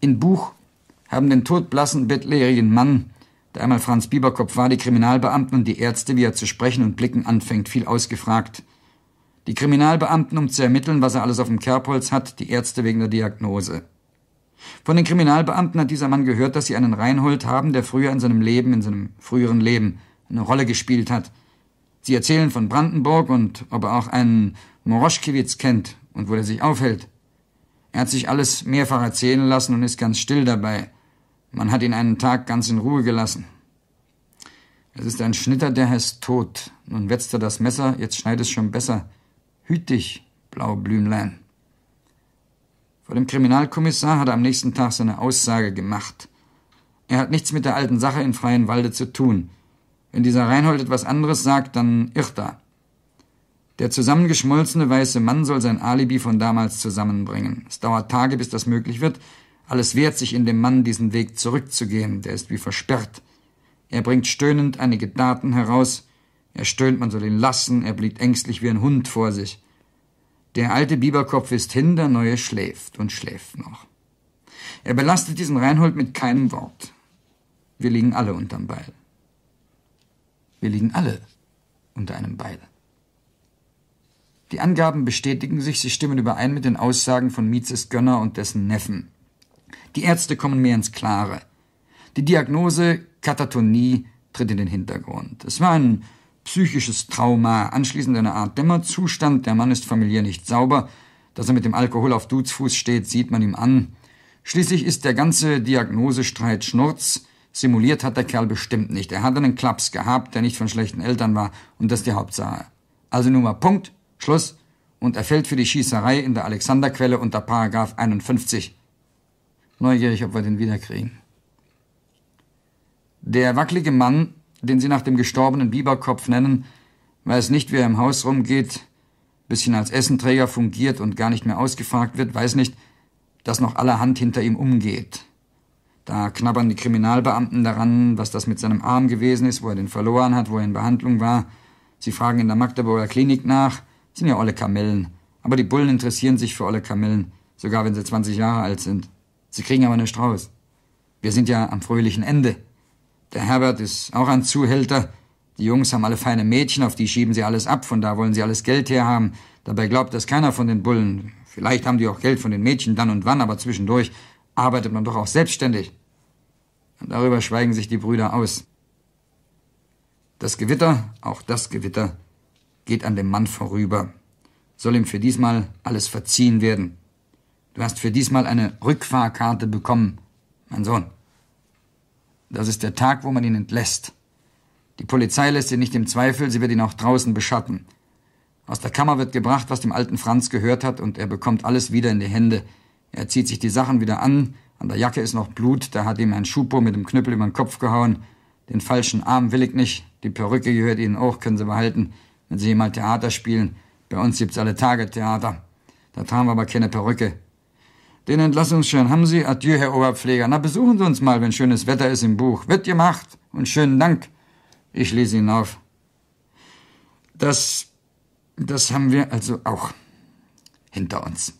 in Buch haben den todblassen, bettlerigen Mann, der einmal Franz Bieberkopf war, die Kriminalbeamten und die Ärzte, wie er zu sprechen und blicken anfängt, viel ausgefragt. Die Kriminalbeamten, um zu ermitteln, was er alles auf dem Kerbholz hat, die Ärzte wegen der Diagnose. Von den Kriminalbeamten hat dieser Mann gehört, dass sie einen Reinhold haben, der früher in seinem Leben, in seinem früheren Leben, eine Rolle gespielt hat. Sie erzählen von Brandenburg und ob er auch einen Moroschkiewicz kennt und wo er sich aufhält. Er hat sich alles mehrfach erzählen lassen und ist ganz still dabei. Man hat ihn einen Tag ganz in Ruhe gelassen. Es ist ein Schnitter, der heißt Tod. Nun wetzt er das Messer, jetzt schneidet es schon besser. Hüt dich, Blaublümlein. Vor dem Kriminalkommissar hat er am nächsten Tag seine Aussage gemacht. Er hat nichts mit der alten Sache in Freien Walde zu tun. Wenn dieser Reinhold etwas anderes sagt, dann irrt er. Der zusammengeschmolzene weiße Mann soll sein Alibi von damals zusammenbringen. Es dauert Tage, bis das möglich wird. Alles wehrt sich in dem Mann, diesen Weg zurückzugehen. Der ist wie versperrt. Er bringt stöhnend einige Daten heraus. Er stöhnt, man soll ihn lassen. Er blickt ängstlich wie ein Hund vor sich. Der alte Biberkopf ist hin, der neue schläft und schläft noch. Er belastet diesen Reinhold mit keinem Wort. Wir liegen alle unterm Beil. Wir liegen alle unter einem Beil. Die Angaben bestätigen sich, sie stimmen überein mit den Aussagen von Mietzes Gönner und dessen Neffen. Die Ärzte kommen mehr ins Klare. Die Diagnose Katatonie tritt in den Hintergrund. Es war ein psychisches Trauma, anschließend eine Art Dämmerzustand. Der Mann ist familiär nicht sauber. Dass er mit dem Alkohol auf Duzfuß steht, sieht man ihm an. Schließlich ist der ganze Diagnosestreit Schnurz. Simuliert hat der Kerl bestimmt nicht. Er hat einen Klaps gehabt, der nicht von schlechten Eltern war, und das ist die Hauptsache. Also nun mal Punkt Schluss und er fällt für die Schießerei in der Alexanderquelle unter Paragraph 51. Neugierig, ob wir den wiederkriegen. Der wackelige Mann, den sie nach dem gestorbenen Biberkopf nennen, weiß nicht, wie er im Haus rumgeht, bisschen als Essenträger fungiert und gar nicht mehr ausgefragt wird, weiß nicht, dass noch allerhand hinter ihm umgeht. Da knabbern die Kriminalbeamten daran, was das mit seinem Arm gewesen ist, wo er den verloren hat, wo er in Behandlung war. Sie fragen in der Magdeburger Klinik nach, sind ja alle Kamellen. Aber die Bullen interessieren sich für alle Kamellen, sogar wenn sie 20 Jahre alt sind. Sie kriegen aber nicht Strauß. Wir sind ja am fröhlichen Ende. Der Herbert ist auch ein Zuhälter. Die Jungs haben alle feine Mädchen, auf die schieben sie alles ab, von da wollen sie alles Geld herhaben. Dabei glaubt das keiner von den Bullen. Vielleicht haben die auch Geld von den Mädchen dann und wann, aber zwischendurch arbeitet man doch auch selbstständig. Und darüber schweigen sich die Brüder aus. Das Gewitter, auch das Gewitter, geht an dem Mann vorüber. Soll ihm für diesmal alles verziehen werden. Du hast für diesmal eine Rückfahrkarte bekommen, mein Sohn. Das ist der Tag, wo man ihn entlässt. Die Polizei lässt ihn nicht im Zweifel, sie wird ihn auch draußen beschatten. Aus der Kammer wird gebracht, was dem alten Franz gehört hat, und er bekommt alles wieder in die Hände. Er zieht sich die Sachen wieder an, an der Jacke ist noch Blut, da hat ihm ein Schupo mit dem Knüppel über den Kopf gehauen. Den falschen Arm will ich nicht, die Perücke gehört Ihnen auch, können Sie behalten wenn sie mal Theater spielen. Bei uns gibt's alle Tage Theater. Da tragen wir aber keine Perücke. Den Entlassungsschein haben Sie. Adieu, Herr Oberpfleger. Na, besuchen Sie uns mal, wenn schönes Wetter ist im Buch. Wird gemacht. Und schönen Dank. Ich lese ihn auf. Das, das haben wir also auch hinter uns.